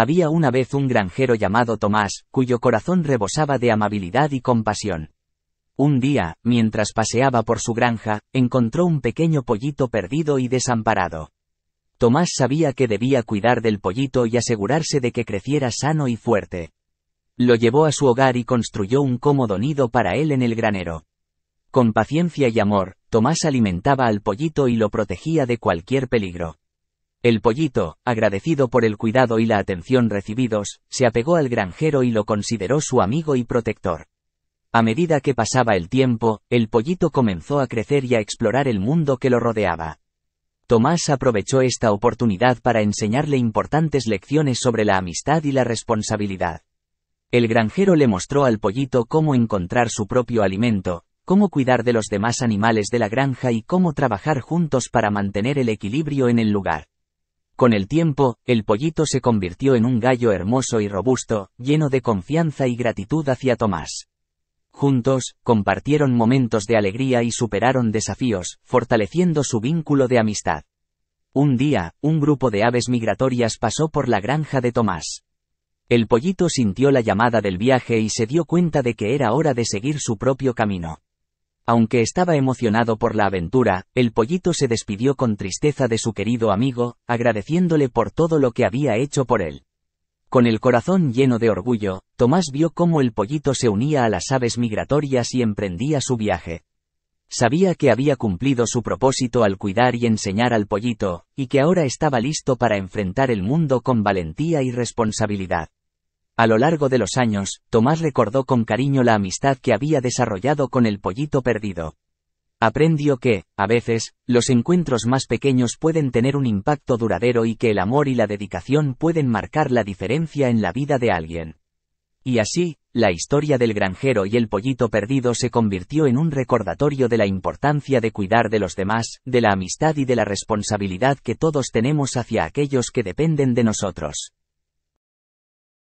Había una vez un granjero llamado Tomás, cuyo corazón rebosaba de amabilidad y compasión. Un día, mientras paseaba por su granja, encontró un pequeño pollito perdido y desamparado. Tomás sabía que debía cuidar del pollito y asegurarse de que creciera sano y fuerte. Lo llevó a su hogar y construyó un cómodo nido para él en el granero. Con paciencia y amor, Tomás alimentaba al pollito y lo protegía de cualquier peligro. El pollito, agradecido por el cuidado y la atención recibidos, se apegó al granjero y lo consideró su amigo y protector. A medida que pasaba el tiempo, el pollito comenzó a crecer y a explorar el mundo que lo rodeaba. Tomás aprovechó esta oportunidad para enseñarle importantes lecciones sobre la amistad y la responsabilidad. El granjero le mostró al pollito cómo encontrar su propio alimento, cómo cuidar de los demás animales de la granja y cómo trabajar juntos para mantener el equilibrio en el lugar. Con el tiempo, el pollito se convirtió en un gallo hermoso y robusto, lleno de confianza y gratitud hacia Tomás. Juntos, compartieron momentos de alegría y superaron desafíos, fortaleciendo su vínculo de amistad. Un día, un grupo de aves migratorias pasó por la granja de Tomás. El pollito sintió la llamada del viaje y se dio cuenta de que era hora de seguir su propio camino. Aunque estaba emocionado por la aventura, el pollito se despidió con tristeza de su querido amigo, agradeciéndole por todo lo que había hecho por él. Con el corazón lleno de orgullo, Tomás vio cómo el pollito se unía a las aves migratorias y emprendía su viaje. Sabía que había cumplido su propósito al cuidar y enseñar al pollito, y que ahora estaba listo para enfrentar el mundo con valentía y responsabilidad. A lo largo de los años, Tomás recordó con cariño la amistad que había desarrollado con el pollito perdido. Aprendió que, a veces, los encuentros más pequeños pueden tener un impacto duradero y que el amor y la dedicación pueden marcar la diferencia en la vida de alguien. Y así, la historia del granjero y el pollito perdido se convirtió en un recordatorio de la importancia de cuidar de los demás, de la amistad y de la responsabilidad que todos tenemos hacia aquellos que dependen de nosotros.